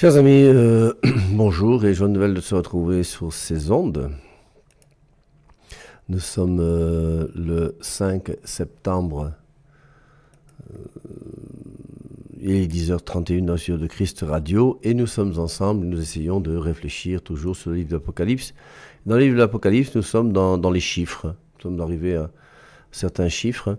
Chers amis, euh, bonjour et joie nouvelle de se retrouver sur ces ondes. Nous sommes euh, le 5 septembre. Euh, il est 10h31 dans le de Christ Radio et nous sommes ensemble. Nous essayons de réfléchir toujours sur le livre de l'Apocalypse. Dans le livre de l'Apocalypse, nous sommes dans, dans, les chiffres. Nous sommes arrivés à certains chiffres.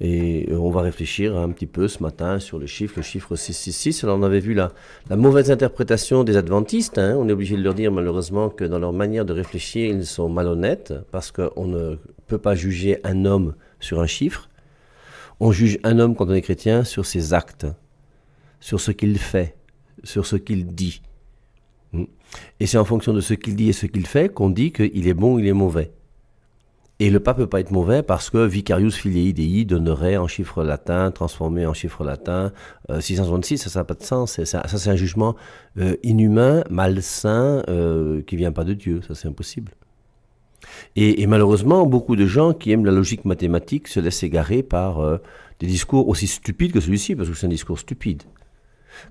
Et euh, on va réfléchir un petit peu ce matin sur le chiffre, le chiffre 666. Alors on avait vu la, la mauvaise interprétation des adventistes. Hein. On est obligé de leur dire malheureusement que dans leur manière de réfléchir, ils sont malhonnêtes parce qu'on ne peut pas juger un homme sur un chiffre. On juge un homme quand on est chrétien sur ses actes, sur ce qu'il fait, sur ce qu'il dit. Hmm. Et c'est en fonction de ce qu'il dit et ce qu'il fait qu'on dit qu'il est bon, ou il est mauvais. Et le pape peut pas être mauvais parce que Vicarius Filii Dei donnerait en chiffre latin, transformé en chiffre latin, 666, euh, 626, ça n'a pas de sens. Ça, c'est un jugement euh, inhumain, malsain, euh, qui vient pas de Dieu. Ça, c'est impossible. Et, malheureusement, beaucoup de gens qui aiment la logique mathématique se laissent égarer par des discours aussi stupides que celui-ci, parce que c'est un discours stupide.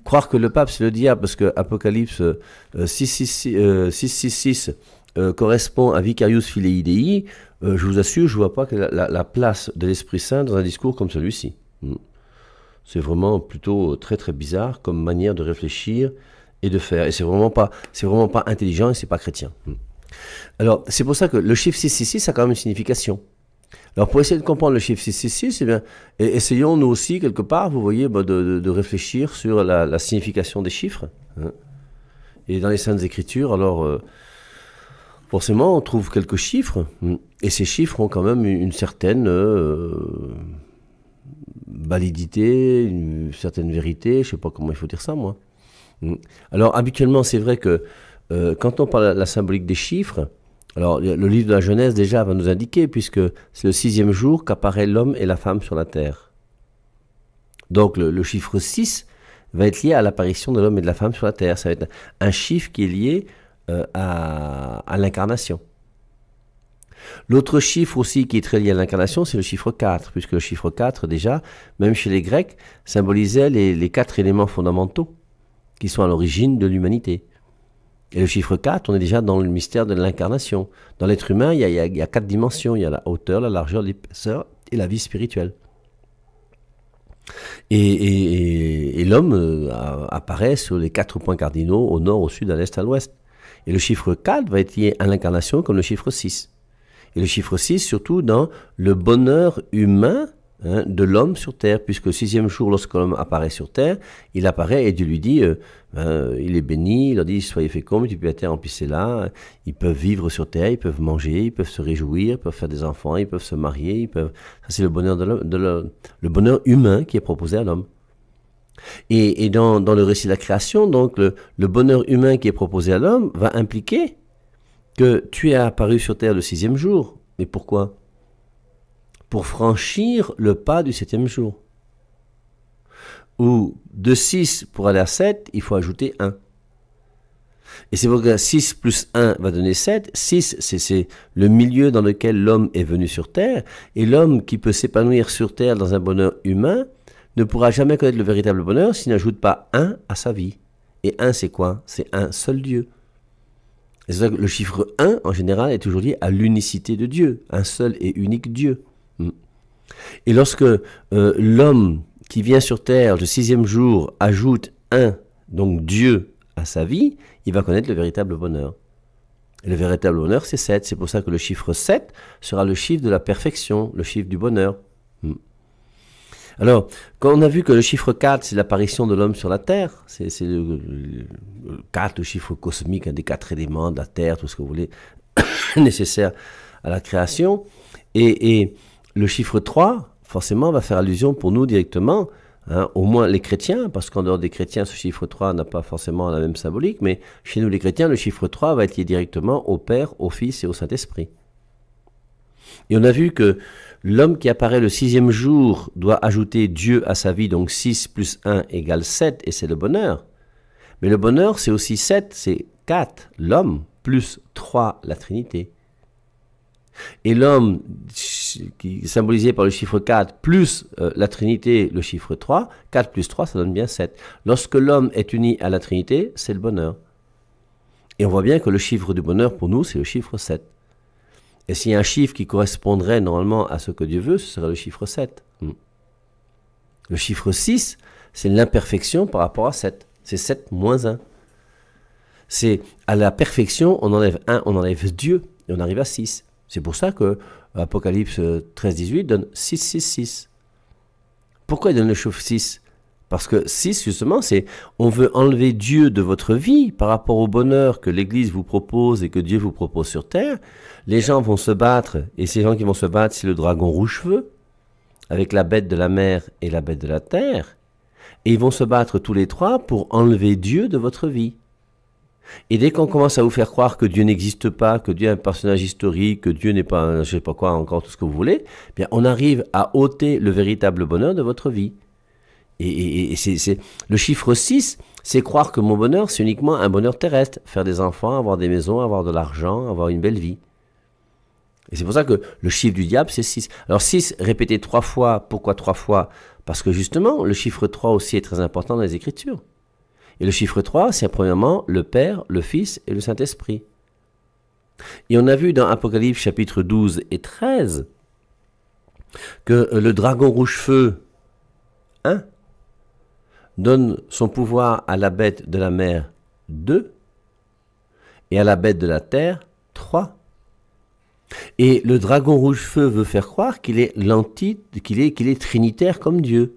Croire que le pape, c'est le diable, parce que Apocalypse 666 euh, correspond à Vicarius Filii Dei, euh, je vous assure, je ne vois pas que la, place de l'Esprit Saint dans un discours comme celui-ci. Hmm. C'est vraiment plutôt très très bizarre comme manière de réfléchir et de faire. Et c'est vraiment pas, c'est vraiment pas intelligent et c'est pas chrétien. Hmm. Alors, c'est pour ça que le chiffre 666 a quand même une signification. Alors, pour essayer de comprendre le chiffre 666, c'est eh bien, essayons nous aussi, quelque part, vous voyez, bah, de, réfléchir sur la, signification des chiffres. Hein. Et dans les Saintes Écritures, alors, euh, forcément, on trouve quelques chiffres, et ces chiffres ont quand même une certaine euh, validité, une certaine vérité, je ne sais pas comment il faut dire ça, moi. Alors, habituellement, c'est vrai que euh, quand on parle de la symbolique des chiffres, alors le livre de la Genèse déjà va nous indiquer, puisque c'est le sixième jour qu'apparaît l'homme et la femme sur la terre. Donc, le, le chiffre 6 va être lié à l'apparition de l'homme et de la femme sur la terre. Ça va être un chiffre qui est lié euh, à, l'incarnation. L'autre chiffre aussi qui est très lié à l'incarnation, c'est le chiffre 4, puisque le chiffre 4, déjà, même chez les Grecs, symbolisait les, quatre éléments fondamentaux qui sont à l'origine de l'humanité. Et le chiffre 4, on est déjà dans le mystère de l'incarnation. Dans l'être humain, il y, a, quatre dimensions. Il y a la hauteur, la largeur, l'épaisseur et la vie spirituelle. et l'homme euh, apparaît sur les quatre points cardinaux, au nord, au sud, à l'est, à l'ouest. Et le chiffre 4 va être lié à l'incarnation comme le chiffre 6. Et le chiffre 6 surtout dans le bonheur humain hein, de l'homme sur Terre, puisque le sixième jour, lorsque l'homme apparaît sur Terre, il apparaît et Dieu lui dit, euh, ben, il est béni, il leur dit, soyez féconds, multipliez-la, remplissez là. ils peuvent vivre sur Terre, ils peuvent manger, ils peuvent se réjouir, ils peuvent faire des enfants, ils peuvent se marier, ils peuvent... Ça c'est le bonheur, de, de le bonheur humain qui est proposé à l'homme. Et, dans, le récit de la création, donc, le, bonheur humain qui est proposé à l'homme va impliquer que tu es apparu sur terre le sixième jour. Mais pourquoi Pour franchir le pas du septième jour. Ou de 6 pour aller à 7, il faut ajouter 1. Et c'est pour que 6 plus 1 va donner 7. 6, c'est le milieu dans lequel l'homme est venu sur Terre. Et l'homme qui peut s'épanouir sur Terre dans un bonheur humain, ne pourra jamais connaître le véritable bonheur s'il n'ajoute pas un à sa vie. Et un, c'est quoi C'est un seul Dieu. que le chiffre 1, en général, est toujours lié à l'unicité de Dieu, un seul et unique Dieu. Hmm. Et lorsque euh, l'homme qui vient sur Terre le sixième jour ajoute un, donc Dieu, à sa vie, il va connaître le véritable bonheur. le véritable bonheur, c'est 7. C'est pour ça que le chiffre 7 sera le chiffre de la perfection, le chiffre du bonheur. Hmm. Alors, quand on a vu que le chiffre 4, c'est l'apparition de l'homme sur la Terre, c'est le, 4, le chiffre cosmique, un des quatre éléments de la Terre, tout ce que vous voulez, nécessaire à la création. Et, le chiffre 3, forcément, va faire allusion pour nous directement, hein, au moins les chrétiens, parce qu'en dehors des chrétiens, ce chiffre 3 n'a pas forcément la même symbolique, mais chez nous les chrétiens, le chiffre 3 va être lié directement au Père, au Fils et au Saint-Esprit. Et on a vu que l'homme qui apparaît le sixième jour doit ajouter Dieu à sa vie, donc 6 plus 1 égale 7, et c'est le bonheur. Mais le bonheur, c'est aussi 7, c'est 4, l'homme, plus 3, la Trinité. Et l'homme, symbolisé par le chiffre 4, plus euh, la Trinité, le chiffre 3, 4 plus 3, ça donne bien 7. Lorsque l'homme est uni à la Trinité, c'est le bonheur. Et on voit bien que le chiffre du bonheur, pour nous, c'est le chiffre 7. Et s'il y a un chiffre qui correspondrait normalement à ce que Dieu veut, ce serait le chiffre 7. Hmm. Le chiffre 6, c'est l'imperfection par rapport à 7. C'est 7 moins 1. C'est à la perfection, on enlève 1, on enlève Dieu, et on arrive à 6. C'est pour ça que Apocalypse 13, 18 donne 6, 6, 6. Pourquoi il donne le chiffre 6 parce que si justement, c'est on veut enlever Dieu de votre vie par rapport au bonheur que l'Église vous propose et que Dieu vous propose sur terre, les gens vont se battre et ces gens qui vont se battre, c'est le dragon rouge cheveux avec la bête de la mer et la bête de la terre, et ils vont se battre tous les trois pour enlever Dieu de votre vie. Et dès qu'on commence à vous faire croire que Dieu n'existe pas, que Dieu est un personnage historique, que Dieu n'est pas, un, je sais pas quoi, encore tout ce que vous voulez, eh bien on arrive à ôter le véritable bonheur de votre vie. Et, c'est le chiffre 6, c'est croire que mon bonheur, c'est uniquement un bonheur terrestre. Faire des enfants, avoir des maisons, avoir de l'argent, avoir une belle vie. Et c'est pour ça que le chiffre du diable, c'est 6. Alors 6, répétez trois fois. Pourquoi trois fois Parce que justement, le chiffre 3 aussi est très important dans les Écritures. Et le chiffre 3, c'est premièrement le Père, le Fils et le Saint-Esprit. Et on a vu dans Apocalypse chapitre 12 et 13 que euh, le dragon rouge feu, hein, donne son pouvoir à la bête de la mer 2 et à la bête de la terre 3. Et le dragon rouge feu veut faire croire qu'il est l'anti, qu'il est, qu'il est trinitaire comme Dieu.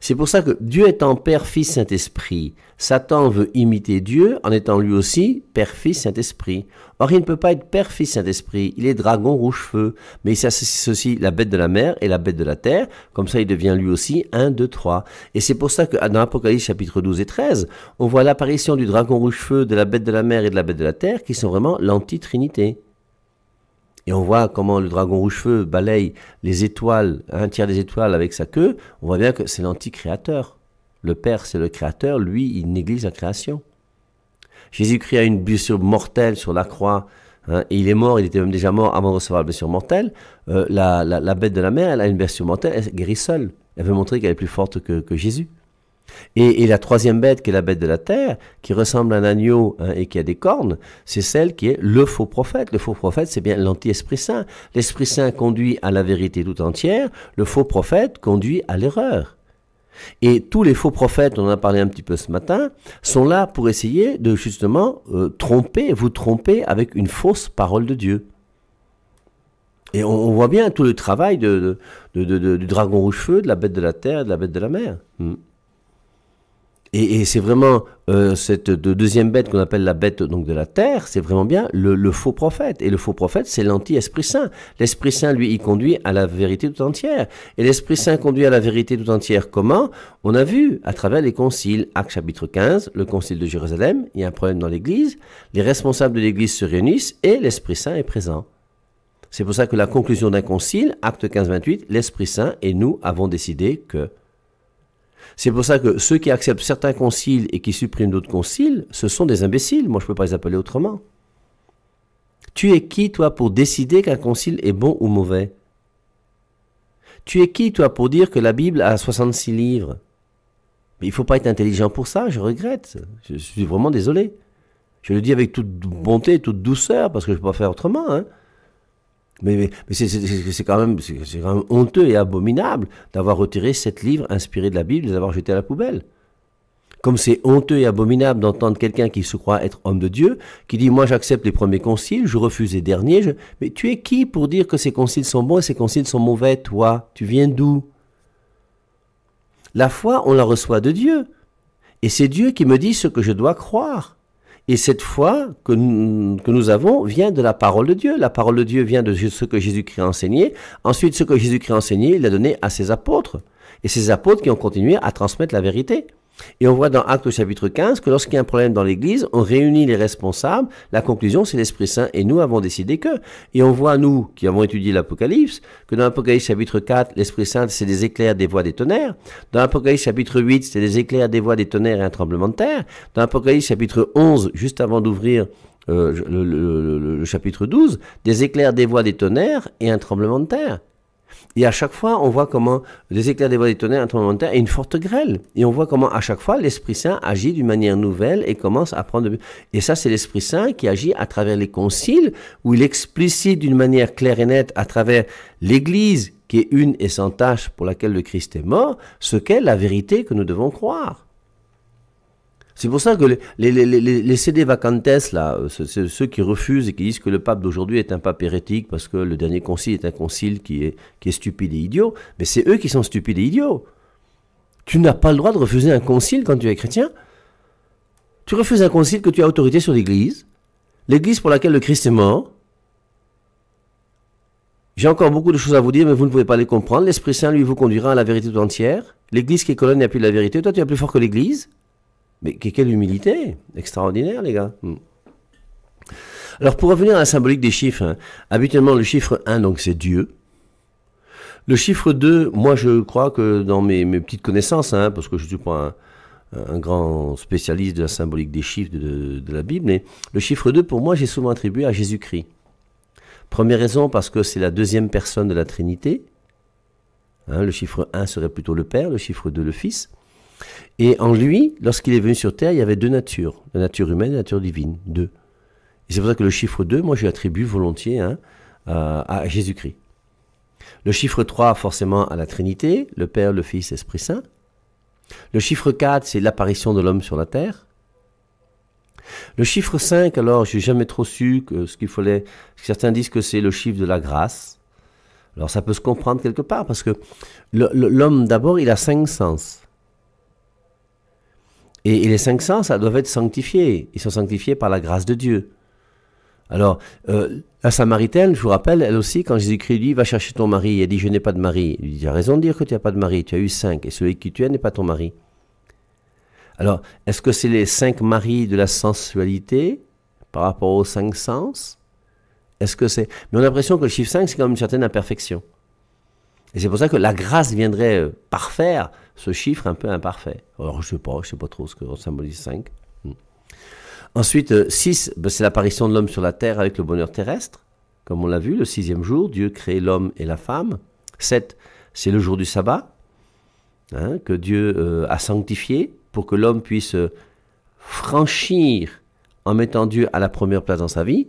C'est pour ça que Dieu étant Père, Fils, Saint-Esprit, Satan veut imiter Dieu en étant lui aussi Père, Fils, Saint-Esprit. Or, il ne peut pas être Père, Fils, Saint-Esprit. Il est dragon rouge-feu. Mais il s'associe la bête de la mer et la bête de la terre. Comme ça, il devient lui aussi 1, 2, 3. Et c'est pour ça que dans Apocalypse chapitre 12 et 13, on voit l'apparition du dragon rouge-feu, de la bête de la mer et de la bête de la terre qui sont vraiment l'anti-trinité. Et on voit comment le dragon rouge-feu balaye les étoiles, un tiers des étoiles avec sa queue. On voit bien que c'est l'anti-créateur. Le Père, c'est le créateur. Lui, il néglige la création. Jésus-Christ a une blessure mortelle sur la croix. Hein, il est mort, il était même déjà mort avant de recevoir la blessure mortelle. Euh, la, bête de la mer, elle a une blessure mortelle, elle guérit seule. Elle veut montrer qu'elle est plus forte que Jésus. Et, la troisième bête, qui est la bête de la terre, qui ressemble à un agneau hein, et qui a des cornes, c'est celle qui est le faux prophète. Le faux prophète, c'est bien l'anti-esprit saint. L'esprit saint conduit à la vérité tout entière, le faux prophète conduit à l'erreur. Et tous les faux prophètes, on en a parlé un petit peu ce matin, sont là pour essayer de justement euh, tromper, vous tromper avec une fausse parole de Dieu. Et on, voit bien tout le travail du dragon rouge-feu, de la bête de la terre, de la bête de la mer. Hmm. Et, c'est vraiment euh, cette deuxième bête qu'on appelle la bête donc de la terre, c'est vraiment bien le, faux prophète. Et le faux prophète, c'est l'anti-esprit saint. L'esprit saint, lui, y conduit à la vérité tout entière. Et l'esprit saint conduit à la vérité tout entière comment On a vu à travers les conciles, Acte chapitre 15, le concile de Jérusalem, il y a un problème dans l'église, les responsables de l'église se réunissent et l'esprit saint est présent. C'est pour ça que la conclusion d'un concile, acte 15-28, l'Esprit Saint et nous avons décidé que... C'est pour ça que ceux qui acceptent certains conciles et qui suppriment d'autres conciles, ce sont des imbéciles. Moi, je ne peux pas les appeler autrement. Tu es qui, toi, pour décider qu'un concile est bon ou mauvais Tu es qui, toi, pour dire que la Bible a 66 livres Mais il ne faut pas être intelligent pour ça, je regrette. Je suis vraiment désolé. Je le dis avec toute bonté, toute douceur, parce que je ne peux pas faire autrement. Hein. Mais, c'est quand, même, honteux et abominable d'avoir retiré sept livres inspirés de la Bible de les avoir à la poubelle. Comme c'est honteux et abominable d'entendre quelqu'un qui se croit être homme de Dieu, qui dit Moi j'accepte les premiers conciles, je refuse les derniers. Mais tu es qui pour dire que ces conciles sont bons et ces conciles sont mauvais, toi Tu viens d'où La foi, on la reçoit de Dieu. Et c'est Dieu qui me dit ce que je dois croire. Et cette foi que nous, avons vient de la parole de Dieu. La parole de Dieu vient de ce que Jésus-Christ a enseigné. Ensuite, ce que Jésus-Christ a enseigné, il l'a donné à ses apôtres. Et ses apôtres qui ont continué à transmettre la vérité. Et on voit dans Actes au chapitre 15 que lorsqu'il y a un problème dans l'Église, on réunit les responsables, la conclusion c'est l'Esprit Saint et nous avons décidé que. Et on voit, nous qui avons étudié l'Apocalypse, que dans l'Apocalypse chapitre 4, l'Esprit Saint c'est des éclairs, des voix, des tonnerres. Dans l'Apocalypse chapitre 8, c'est des éclairs, des voix, des tonnerres et un tremblement de terre. Dans l'Apocalypse chapitre 11, juste avant d'ouvrir euh, le, le chapitre 12, des éclairs, des voix, des tonnerres et un tremblement de terre. Et à chaque fois, on voit comment des éclairs, des voies, des tonnerres, un et une forte grêle. Et on voit comment à chaque fois, l'Esprit Saint agit d'une manière nouvelle et commence à prendre... Et ça, c'est l'Esprit Saint qui agit à travers les conciles, où il explicite d'une manière claire et nette à travers l'Église, qui est une et sans tâche pour laquelle le Christ est mort, ce qu'est la vérité que nous devons croire. C'est pour ça que les, CD vacantes, là, euh, ceux qui refusent et qui disent que le pape d'aujourd'hui est un pape hérétique parce que le dernier concile est un concile qui est, qui est stupide et idiot, mais c'est eux qui sont stupides et idiots. Tu n'as pas le droit de refuser un concile quand tu es chrétien. Tu refuses un concile que tu as autorité sur l'Église, l'Église pour laquelle le Christ est mort. J'ai encore beaucoup de choses à vous dire, mais vous ne pouvez pas les comprendre. L'Esprit Saint, lui, vous conduira à la vérité tout entière. L'Église qui est colonne n'a plus de la vérité. Toi, tu es plus fort que l'Église. Mais quelle humilité Extraordinaire, les gars. Hmm. Alors, pour revenir à la symbolique des chiffres, hein, habituellement, le chiffre 1, donc, c'est Dieu. Le chiffre 2, moi, je crois que dans mes, petites connaissances, hein, parce que je ne suis pas un, grand spécialiste de la symbolique des chiffres de, la Bible, mais le chiffre 2, pour moi, j'ai souvent attribué à Jésus-Christ. Première raison, parce que c'est la deuxième personne de la Trinité. Hein, le chiffre 1 serait plutôt le Père, le chiffre 2 le Fils. Et en lui, lorsqu'il est venu sur Terre, il y avait deux natures, la nature humaine et la nature divine, deux. Et c'est pour ça que le chiffre 2, moi je l'attribue volontiers hein, euh, à, Jésus-Christ. Le chiffre 3, forcément, à la Trinité, le Père, le Fils, l'Esprit Saint. Le chiffre 4, c'est l'apparition de l'homme sur la terre. Le chiffre 5, alors, j'ai jamais trop su ce qu'il fallait. Certains disent que c'est le chiffre de la grâce. Alors, ça peut se comprendre quelque part, parce que l'homme, d'abord, il a cinq sens. Et, les cinq sens, ça doivent être sanctifiés. Ils sont sanctifiés par la grâce de Dieu. Alors, euh, la Samaritaine, je vous rappelle, elle aussi, quand Jésus-Christ lui va chercher ton mari, elle dit, je n'ai pas de mari. Il dit, tu as raison de dire que tu n'as pas de mari, tu as eu cinq, et celui qui tu es n'est pas ton mari. Alors, est-ce que c'est les cinq maris de la sensualité par rapport aux cinq sens Est-ce que c'est... Mais on a l'impression que le chiffre 5, c'est quand même une certaine imperfection. Et c'est pour ça que la grâce viendrait euh, parfaire ce chiffre un peu imparfait. Alors je sais pas, je sais pas trop ce que symbolise 5. Hmm. Ensuite, 6, euh, ben, c'est l'apparition de l'homme sur la terre avec le bonheur terrestre. Comme on l'a vu, le sixième jour, Dieu crée l'homme et la femme. 7, c'est le jour du sabbat, hein, que Dieu euh, a sanctifié pour que l'homme puisse euh, franchir, en mettant Dieu à la première place dans sa vie,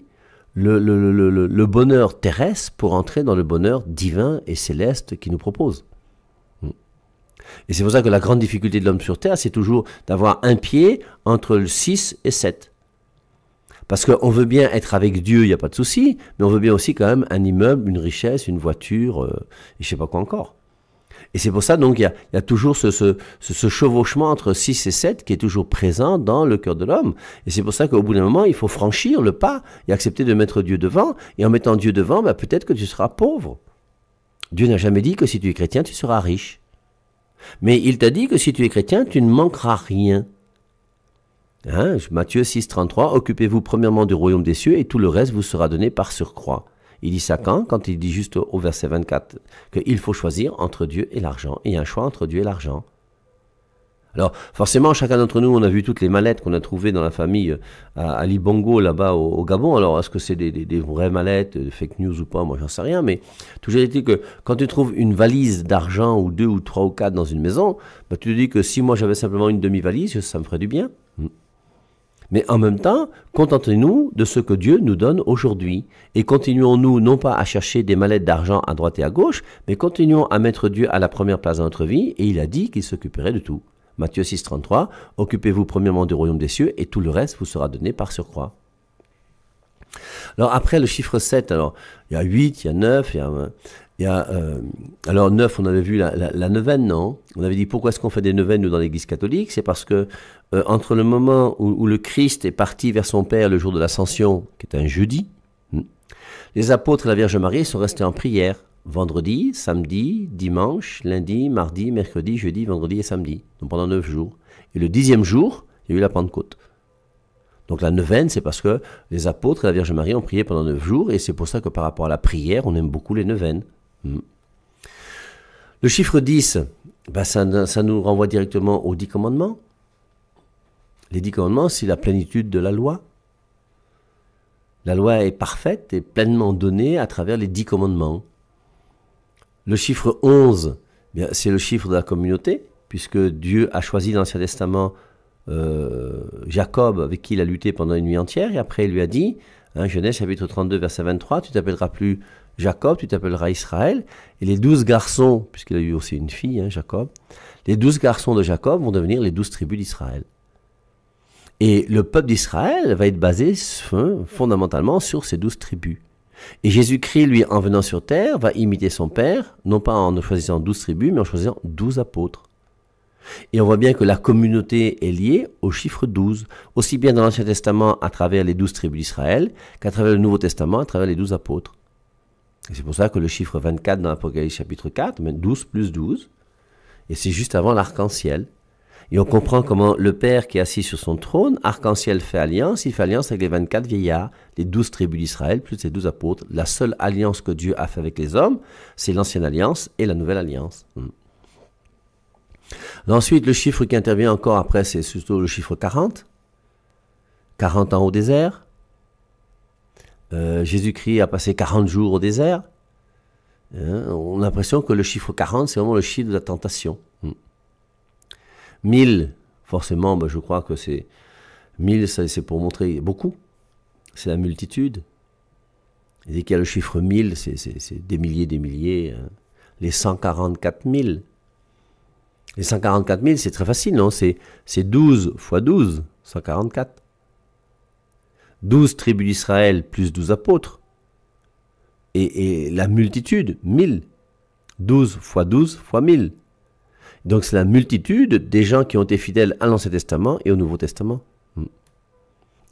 le, le, le bonheur terrestre pour entrer dans le bonheur divin et céleste qu'il nous propose. Et c'est pour ça que la grande difficulté de l'homme sur Terre, c'est toujours d'avoir un pied entre le 6 et 7. Parce qu'on veut bien être avec Dieu, il n'y a pas de souci, mais on veut bien aussi quand même un immeuble, une richesse, une voiture, euh, et je sais pas quoi encore. Et c'est pour ça, donc, il y a, toujours ce, chevauchement entre 6 et 7 qui est toujours présent dans le cœur de l'homme. Et c'est pour ça qu'au bout d'un moment, il faut franchir le pas et accepter de mettre Dieu devant. Et en mettant Dieu devant, bah, peut-être que tu seras pauvre. Dieu n'a jamais dit que si tu es chrétien, tu seras riche. Mais il t'a dit que si tu es chrétien, tu ne manqueras rien. Hein, Matthieu 6, 33, Occupez-vous premièrement du royaume des cieux et tout le reste vous sera donné par surcroît. Il dit ça quand Quand il dit juste au verset 24 qu'il faut choisir entre Dieu et l'argent. Et un choix entre Dieu et l'argent. Alors forcément, chacun d'entre nous, on a vu toutes les mallettes qu'on a trouvées dans la famille euh, à, Bongo Libongo, là-bas au, Gabon. Alors est-ce que c'est des, vraies mallettes, fake news ou pas Moi, j'en sais rien. Mais toujours est que quand tu trouves une valise d'argent ou deux ou trois ou quatre dans une maison, bah, tu te dis que si moi j'avais simplement une demi-valise, ça me ferait du bien. Hmm. Mais en même temps, contentez-nous de ce que Dieu nous donne aujourd'hui. Et continuons-nous non pas à chercher des mallettes d'argent à droite et à gauche, mais continuons à mettre Dieu à la première place dans notre vie, et il a dit qu'il s'occuperait de tout. Matthieu 6, 33, Occupez-vous premièrement du royaume des cieux et tout le reste vous sera donné par surcroît. Alors après le chiffre 7, alors il y a 8, il y a 9, il y a, euh, euh, alors 9, on avait vu la, neuvaine, non On avait dit pourquoi est-ce qu'on fait des neuvaines nous dans l'Église catholique C'est parce que euh, entre le moment où, le Christ est parti vers son Père le jour de l'ascension, qui est un jeudi, hmm, les apôtres et la Vierge Marie sont restés en prière vendredi, samedi, dimanche, lundi, mardi, mercredi, jeudi, vendredi et samedi. Donc pendant neuf jours. Et le dixième jour, il y a eu la Pentecôte. Donc la neuvaine, c'est parce que les apôtres et la Vierge Marie ont prié pendant neuf jours, et c'est pour ça que par rapport à la prière, on aime beaucoup les neuvaines. Hmm. Le chiffre 10, ben, ça, ça, nous renvoie directement aux dix commandements. Les dix commandements, c'est la plénitude de la loi. La loi est parfaite et pleinement donnée à travers les dix commandements. Le chiffre 11, eh c'est le chiffre de la communauté, puisque Dieu a choisi dans l'Ancien Testament euh, Jacob, avec qui il a lutté pendant une nuit entière, et après il lui a dit, hein, Genèse chapitre 32, verset 23, tu t'appelleras plus Jacob, tu t'appelleras Israël, et les douze garçons, puisqu'il a eu aussi une fille, hein, Jacob, les douze garçons de Jacob vont devenir les douze tribus d'Israël. Et le peuple d'Israël va être basé fondamentalement sur ces douze tribus. Et Jésus-Christ, lui, en venant sur terre, va imiter son Père, non pas en choisissant douze tribus, mais en choisissant douze apôtres. Et on voit bien que la communauté est liée au chiffre 12, aussi bien dans l'Ancien Testament à travers les douze tribus d'Israël qu'à travers le Nouveau Testament à travers les douze apôtres. Et c'est pour ça que le chiffre 24 dans l'Apocalypse chapitre 4, mais 12 plus 12, et c'est juste avant l'arc-en-ciel. Et on comprend comment le père qui est assis sur son trône, arc-en-ciel fait alliance, il fait alliance avec les 24 vieillards, les 12 tribus d'Israël, plus les 12 apôtres. La seule alliance que Dieu a fait avec les hommes, c'est l'ancienne alliance et la nouvelle alliance. Hmm. Ensuite, le chiffre qui intervient encore après, c'est surtout le chiffre 40. 40 ans au désert. Euh, Jésus-Christ a passé 40 jours au désert. Hein, on a l'impression que le chiffre 40, c'est vraiment le chiffre de la tentation. 1000, forcément, mais je crois que c'est 1000, c'est pour montrer beaucoup. C'est la multitude. Et dès qu'il y a le chiffre 1000, c'est des milliers, des milliers. Hein. Les 144 000. Les 144 000, c'est très facile, non C'est 12 fois 12, 144. 12 tribus d'Israël plus 12 apôtres. Et, et, la multitude, 1000. 12 fois 12 fois 1000. Donc c'est la multitude des gens qui ont été fidèles à l'Ancien Testament et au Nouveau Testament. Hmm.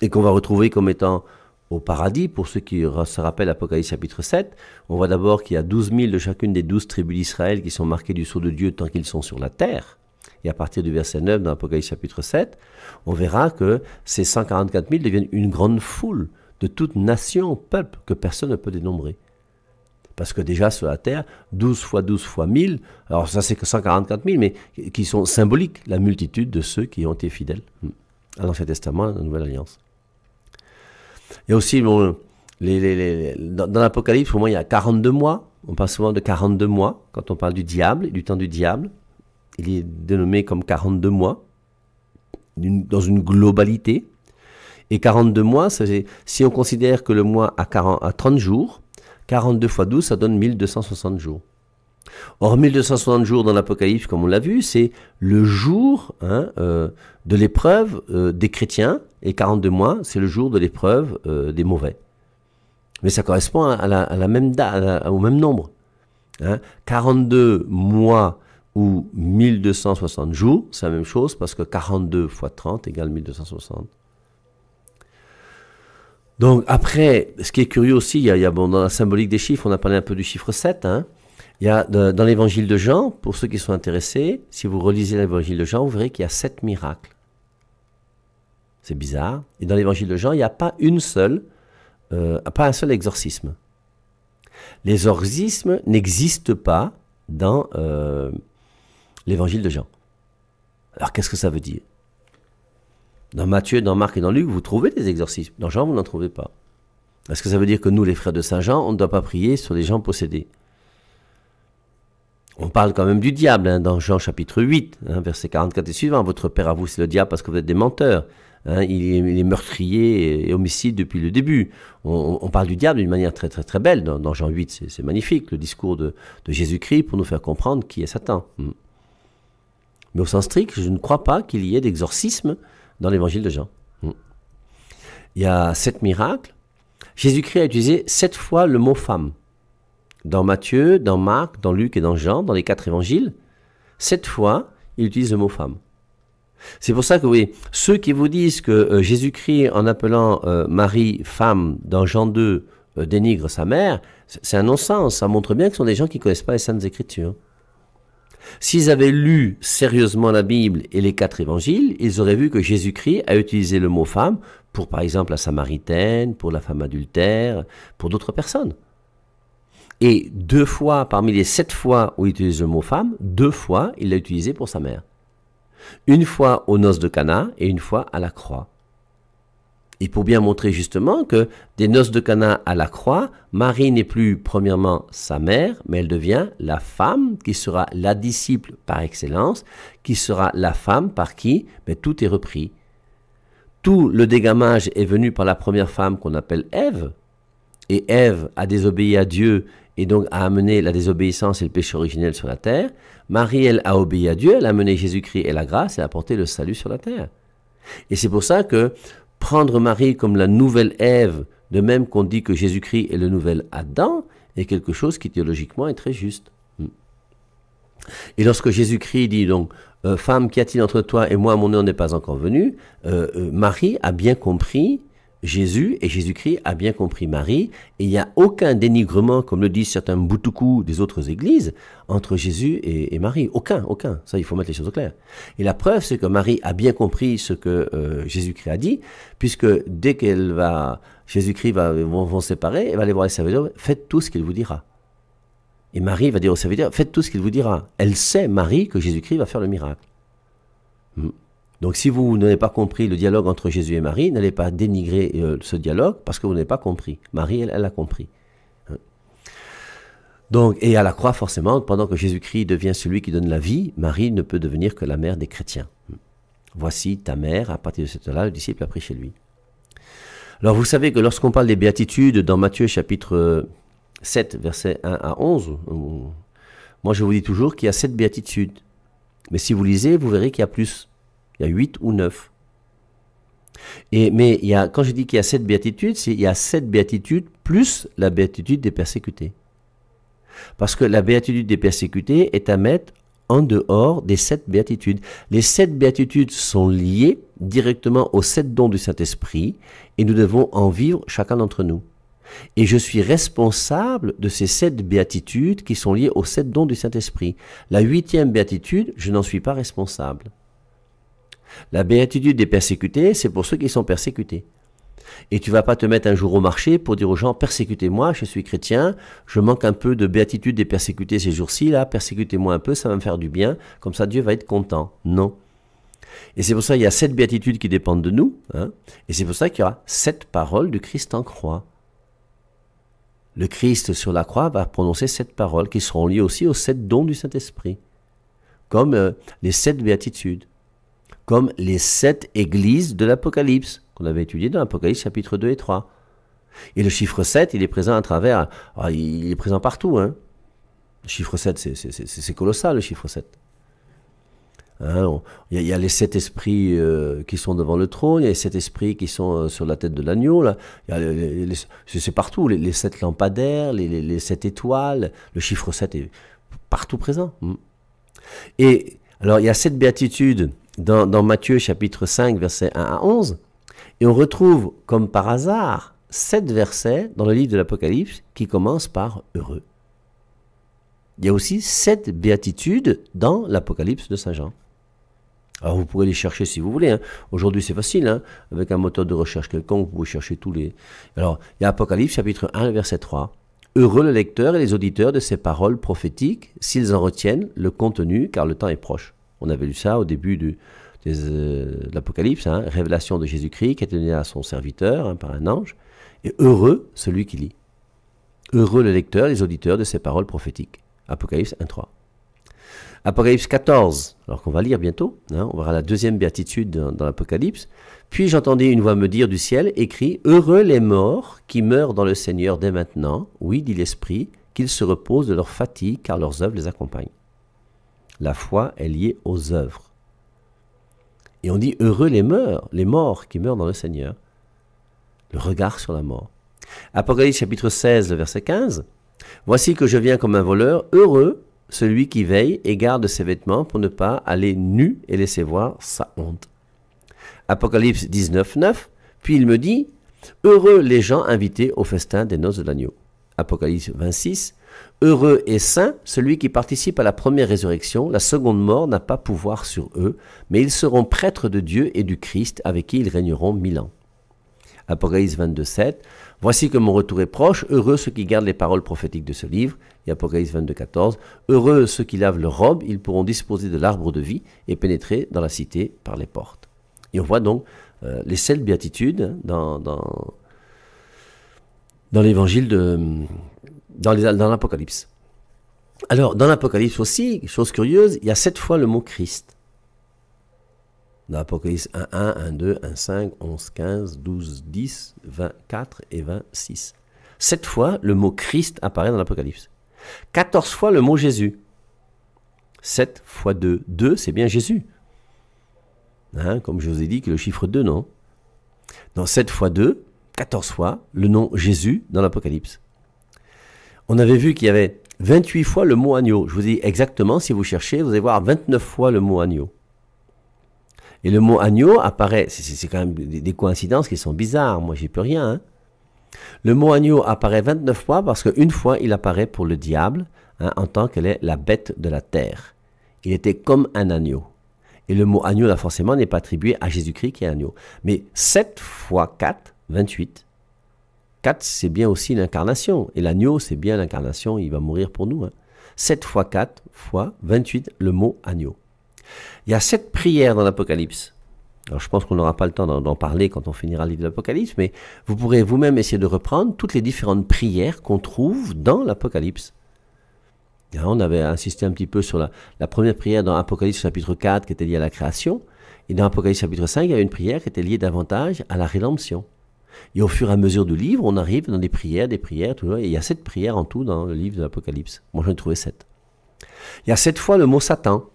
Et qu'on va retrouver comme étant au paradis, pour ceux qui se rappellent Apocalypse chapitre 7, on voit d'abord qu'il y a 12 000 de chacune des 12 tribus d'Israël qui sont marquées du sceau de Dieu tant qu'ils sont sur la terre. Et à partir du verset 9 dans Apocalypse chapitre 7, on verra que ces 144 000 deviennent une grande foule de toute nation, peuple, que personne ne peut dénombrer. Parce que déjà sur la Terre, 12 fois 12 fois 1000, alors ça c'est que 144 000, mais qui sont symboliques, la multitude de ceux qui ont été fidèles hmm, à l'Ancien Testament, à la Nouvelle Alliance. Et aussi, bon, les, les, les, dans, l'Apocalypse, au moins il y a 42 mois, on parle souvent de 42 mois, quand on parle du diable, du temps du diable, il est dénommé comme 42 mois, dans une globalité. Et 42 mois, si on considère que le mois 40, a 30 jours, 42 fois 12, ça donne 1260 jours. Or, 1260 jours dans l'Apocalypse, comme on l'a vu, c'est le jour hein, euh, de l'épreuve euh, des chrétiens, et 42 mois, c'est le jour de l'épreuve euh, des mauvais. Mais ça correspond à la, même date, au même nombre. 42 hein. mois ou 1260 jours, c'est la même chose, parce que 42 x 30 égale 1260. Donc après, ce qui est curieux aussi, il y a, dans la symbolique des chiffres, on a parlé un peu du chiffre 7. Hein. Il y a dans l'évangile de Jean, pour ceux qui sont intéressés, si vous relisez l'évangile de Jean, vous verrez qu'il y a sept miracles. C'est bizarre. Et dans l'évangile de Jean, il n'y a pas une seule, euh, pas un seul exorcisme. Les exorcismes n'existe pas dans euh, l'évangile de Jean. Alors qu'est-ce que ça veut dire dans Matthieu, dans Marc et dans Luc, vous trouvez des exorcismes. Dans Jean, vous n'en trouvez pas. Est-ce que ça veut dire que nous, les frères de Saint Jean, on ne doit pas prier sur les gens possédés On parle quand même du diable hein, dans Jean chapitre 8, verset 44 et suivant. Votre père à vous, c'est le diable parce que vous êtes des menteurs. Hein. il, est, meurtrier et homicide depuis le début. On, parle du diable d'une manière très très très belle dans, Jean 8. C'est magnifique, le discours de, de Jésus-Christ pour nous faire comprendre qui est Satan. Hmm. Mais au sens strict, je ne crois pas qu'il y ait d'exorcisme dans l'évangile de Jean. Hmm. Il y a sept miracles. Jésus-Christ a utilisé sept fois le mot femme. Dans Matthieu, dans Marc, dans Luc et dans Jean, dans les quatre évangiles, sept fois, il utilise le mot femme. C'est pour ça que oui, ceux qui vous disent que euh, Jésus-Christ, en appelant euh, Marie femme dans Jean 2, euh, dénigre sa mère, c'est un non-sens. Ça montre bien que ce sont des gens qui ne connaissent pas les saintes écritures. S'ils avaient lu sérieusement la Bible et les quatre évangiles, ils auraient vu que Jésus-Christ a utilisé le mot femme pour par exemple la Samaritaine, pour la femme adultère, pour d'autres personnes. Et deux fois, parmi les sept fois où il utilise le mot femme, deux fois il l'a utilisé pour sa mère. Une fois aux noces de Cana et une fois à la croix. Et pour bien montrer justement que des noces de Cana à la croix, Marie n'est plus premièrement sa mère, mais elle devient la femme qui sera la disciple par excellence, qui sera la femme par qui mais tout est repris. Tout le dégamage est venu par la première femme qu'on appelle Ève. Et Ève a désobéi à Dieu et donc a amené la désobéissance et le péché originel sur la terre. Marie, elle, a obéi à Dieu, elle a amené Jésus-Christ et la grâce et a apporté le salut sur la terre. Et c'est pour ça que prendre Marie comme la nouvelle Ève, de même qu'on dit que Jésus-Christ est le nouvel Adam, est quelque chose qui théologiquement est très juste. Hmm. Et lorsque Jésus-Christ dit donc euh, Femme, qu'y a-t-il entre toi et moi Mon heure n'est pas encore venue euh, euh, Marie a bien compris Jésus et Jésus-Christ a bien compris Marie, et il n'y a aucun dénigrement, comme le disent certains boutoukous des autres églises, entre Jésus et, Marie. Aucun, aucun. Ça, il faut mettre les choses au clair. Et la preuve, c'est que Marie a bien compris ce que euh, Jésus-Christ a dit, puisque dès qu'elle va, Jésus-Christ va, vont, séparer, elle va aller voir les serviteurs, faites tout ce qu'il vous dira. Et Marie va dire aux serviteurs, faites tout ce qu'il vous dira. Elle sait, Marie, que Jésus-Christ va faire le miracle. Hmm. Donc si vous n'avez pas compris le dialogue entre Jésus et Marie, n'allez pas dénigrer euh, ce dialogue parce que vous n'avez pas compris. Marie, elle, a compris. Hein. Donc, et à la croix, forcément, pendant que Jésus-Christ devient celui qui donne la vie, Marie ne peut devenir que la mère des chrétiens. Hein. Voici ta mère, à partir de cette là, le disciple a pris chez lui. Alors vous savez que lorsqu'on parle des béatitudes dans Matthieu chapitre 7, euh, versets 1 à 11, moi je vous dis toujours qu'il y a sept béatitudes. Mais si vous lisez, vous verrez qu'il y a plus. Il y a 8 ou neuf. Et, mais quand je dis qu'il y a sept béatitudes, il y a sept béatitudes plus la béatitude des persécutés. Parce que la béatitude des persécutés est à mettre en dehors des sept béatitudes. Les sept béatitudes sont liées directement aux sept dons du Saint-Esprit et nous devons en vivre chacun d'entre nous. Et je suis responsable de ces sept béatitudes qui sont liées aux sept dons du Saint-Esprit. La huitième béatitude, je n'en suis pas responsable. La béatitude des persécutés, c'est pour ceux qui sont persécutés. Et tu vas pas te mettre un jour au marché pour dire aux gens persécutez-moi, je suis chrétien, je manque un peu de béatitude des persécutés ces jours-ci, là, persécutez-moi un peu, ça va me faire du bien, comme ça Dieu va être content. Non. Et c'est pour ça qu'il y a sept béatitudes qui dépendent de nous, hein, et c'est pour ça qu'il y aura sept paroles du Christ en croix. Le Christ sur la croix va prononcer sept paroles qui seront liées aussi aux sept dons du Saint-Esprit, comme euh, les sept béatitudes comme les sept églises de l'Apocalypse, qu'on avait étudiées dans l'Apocalypse chapitre 2 et 3. Et le chiffre 7, il est présent à travers, ah, il est présent partout. Hein. Le chiffre 7, c'est colossal, le chiffre 7. Hein, il y, a les sept esprits euh, qui sont devant le trône, il y a les sept esprits qui sont euh, sur la tête de l'agneau. C'est partout, les, sept lampadaires, les, sept étoiles, le chiffre 7 est partout présent. Hmm. Et alors il y a cette béatitude dans, Matthieu chapitre 5, versets 1 à 11, et on retrouve, comme par hasard, sept versets dans le livre de l'Apocalypse qui commencent par heureux. Il y a aussi sept béatitudes dans l'Apocalypse de Saint Jean. Alors vous pourrez les chercher si vous voulez. Hein. Aujourd'hui c'est facile, hein. avec un moteur de recherche quelconque, vous pouvez chercher tous les... Alors il y a Apocalypse chapitre 1 verset 3. Heureux le lecteur et les auditeurs de ces paroles prophétiques, s'ils en retiennent le contenu, car le temps est proche. On avait lu ça au début euh, de l'Apocalypse, hein. révélation de Jésus-Christ qui est donnée à son serviteur hein, par un ange, et heureux celui qui lit. Heureux le lecteur, les auditeurs de ces paroles prophétiques. Apocalypse 1.3. Apocalypse 14, alors qu'on va lire bientôt, hein, on verra la deuxième béatitude dans, l'Apocalypse. Puis j'entendis une voix me dire du ciel, écrit Heureux les morts qui meurent dans le Seigneur dès maintenant, oui, dit l'Esprit, qu'ils se reposent de leur fatigue, car leurs œuvres les accompagnent. La foi est liée aux œuvres. Et on dit heureux les morts, les morts qui meurent dans le Seigneur. Le regard sur la mort. Apocalypse chapitre 16, verset 15. Voici que je viens comme un voleur, heureux celui qui veille et garde ses vêtements pour ne pas aller nu et laisser voir sa honte. Apocalypse 19, 9. Puis il me dit, heureux les gens invités au festin des noces de l'agneau. Apocalypse 26. Heureux et saint celui qui participe à la première résurrection, la seconde mort n'a pas pouvoir sur eux, mais ils seront prêtres de Dieu et du Christ, avec qui ils régneront mille ans. Apocalypse 22, Voici que mon retour est proche, heureux ceux qui gardent les paroles prophétiques de ce livre. Et Apocalypse 22, Heureux ceux qui lavent leur robe, ils pourront disposer de l'arbre de vie et pénétrer dans la cité par les portes. Et on voit donc euh, les seules béatitudes dans, dans l'évangile de, dans l'Apocalypse. Alors, dans l'Apocalypse aussi, chose curieuse, il y a sept fois le mot Christ. Dans l'Apocalypse 1, 1, 1, 2, 1, 5, 11, 15, 12, 10, 24 et 26. Sept fois, le mot Christ apparaît dans l'Apocalypse. 14 fois, le mot Jésus. Sept fois 2. 2, c'est bien Jésus. Hein, comme je vous ai dit que le chiffre 2, non Dans 7 fois 2, 14 fois, le nom Jésus dans l'Apocalypse on avait vu qu'il y avait 28 fois le mot agneau. Je vous dis exactement, si vous cherchez, vous allez voir 29 fois le mot agneau. Et le mot agneau apparaît, c'est quand même des coïncidences qui sont bizarres, moi j'y peux rien. Hein. Le mot agneau apparaît 29 fois parce qu'une fois il apparaît pour le diable hein, en tant qu'elle est la bête de la terre. Il était comme un agneau. Et le mot agneau là forcément n'est pas attribué à Jésus-Christ qui est agneau. Mais 7 fois 4, 28. 4, c'est bien aussi l'incarnation. Et l'agneau, c'est bien l'incarnation, il va mourir pour nous. 7 hein. fois 4 fois 28, le mot agneau. Il y a sept prières dans l'Apocalypse. Alors je pense qu'on n'aura pas le temps d'en parler quand on finira le livre de l'Apocalypse, mais vous pourrez vous-même essayer de reprendre toutes les différentes prières qu'on trouve dans l'Apocalypse. On avait insisté un petit peu sur la, première prière dans l'Apocalypse, chapitre 4 qui était liée à la création, et dans l'Apocalypse, chapitre 5, il y avait une prière qui était liée davantage à la rédemption. Et au fur et à mesure du livre, on arrive dans des prières, des prières, toujours Et il y a sept prières en tout dans le livre de l'Apocalypse. Moi, j'en ai trouvé sept. Il y a sept fois le mot Satan.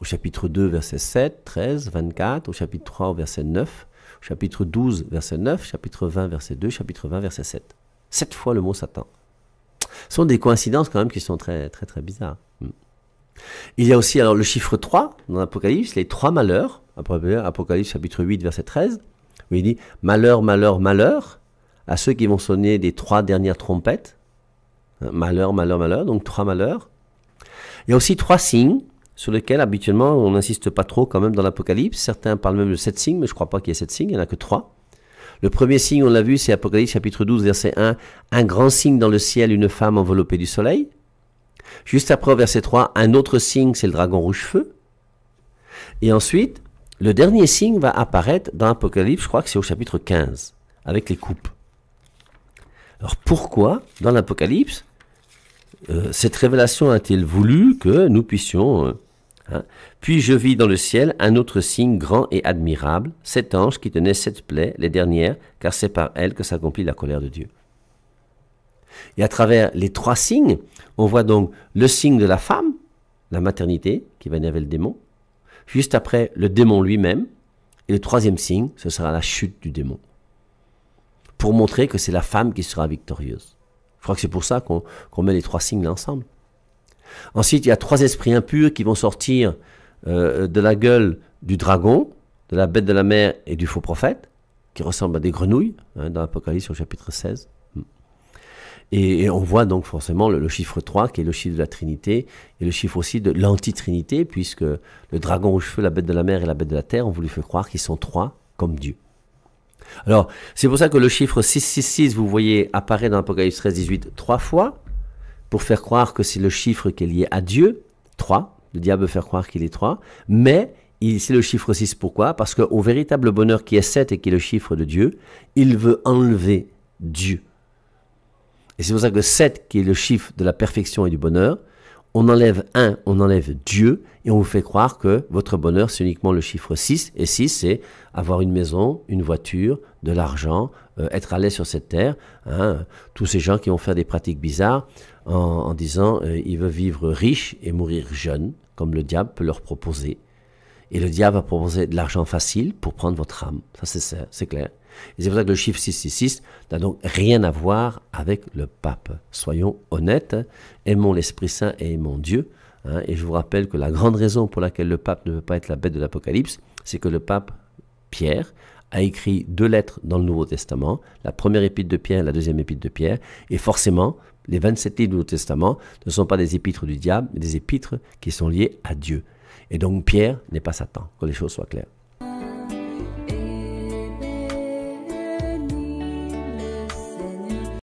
Au chapitre 2, verset 7, 13, 24, au chapitre 3, verset 9, au chapitre 12, verset 9, chapitre 20, verset 2, chapitre 20, verset 7. Sept fois le mot Satan. Ce sont des coïncidences quand même qui sont très, très, très bizarres. Hmm. Il y a aussi alors le chiffre 3 dans l'Apocalypse, les trois malheurs. Apocalypse chapitre 8, verset 13, où il dit Malheur, malheur, malheur à ceux qui vont sonner les trois dernières trompettes. Hein, malheur, malheur, malheur, donc trois malheurs. Il y a aussi trois signes sur lesquels habituellement on n'insiste pas trop quand même dans l'Apocalypse. Certains parlent même de sept signes, mais je ne crois pas qu'il y ait sept signes, il n'y en a que trois. Le premier signe, on l'a vu, c'est Apocalypse chapitre 12, verset 1. Un grand signe dans le ciel, une femme enveloppée du soleil. Juste après, au verset 3, un autre signe, c'est le dragon rouge-feu. Et ensuite, le dernier signe va apparaître dans l'Apocalypse, je crois que c'est au chapitre 15, avec les coupes. Alors pourquoi, dans l'Apocalypse, euh, cette révélation a-t-il voulu que nous puissions... Euh, hein, puis je vis dans le ciel un autre signe grand et admirable, cet ange qui tenait sept plaies, les dernières, car c'est par elles que s'accomplit la colère de Dieu. Et à travers les trois signes, on voit donc le signe de la femme, la maternité, qui va énerver le démon, juste après le démon lui-même. Et le troisième signe, ce sera la chute du démon. Pour montrer que c'est la femme qui sera victorieuse. Je crois que c'est pour ça qu'on met les trois signes là ensemble. Ensuite, il y a trois esprits impurs qui vont sortir euh, de la gueule du dragon, de la bête de la mer et du faux prophète, qui ressemblent à des grenouilles, hein, dans l'Apocalypse au chapitre 16. Et, on voit donc forcément le, chiffre 3, qui est le chiffre de la Trinité, et le chiffre aussi de l'anti-Trinité, puisque le dragon aux cheveux, la bête de la mer et la bête de la terre, on voulu faire croire qu'ils sont trois comme Dieu. Alors, c'est pour ça que le chiffre 666, vous voyez, apparaît dans l'Apocalypse 13, 18 trois fois, pour faire croire que c'est le chiffre qui est lié à Dieu, 3, le diable veut faire croire qu'il est 3, mais c'est le chiffre 6 pourquoi Parce qu'au véritable bonheur qui est 7 et qui est le chiffre de Dieu, il veut enlever Dieu et c'est pour ça que 7, qui est le chiffre de la perfection et du bonheur, on enlève 1, on enlève Dieu, et on vous fait croire que votre bonheur, c'est uniquement le chiffre 6. Et 6, c'est avoir une maison, une voiture, de l'argent, euh, être à l'aise sur cette terre. Hein. Tous ces gens qui vont faire des pratiques bizarres en, disant euh, il veut vivre riche et mourir jeune, comme le diable peut leur proposer. Et le diable va proposer de l'argent facile pour prendre votre âme. Ça, c'est clair. Et c'est pour ça que le chiffre 666 n'a donc rien à voir avec le pape. Soyons honnêtes, aimons l'Esprit Saint et aimons Dieu. Hein. et je vous rappelle que la grande raison pour laquelle le pape ne veut pas être la bête de l'Apocalypse, c'est que le pape Pierre a écrit deux lettres dans le Nouveau Testament, la première épître de Pierre et la deuxième épître de Pierre, et forcément, les 27 livres du Nouveau Testament ne sont pas des épîtres du diable, mais des épîtres qui sont liées à Dieu. Et donc Pierre n'est pas Satan, que les choses soient claires.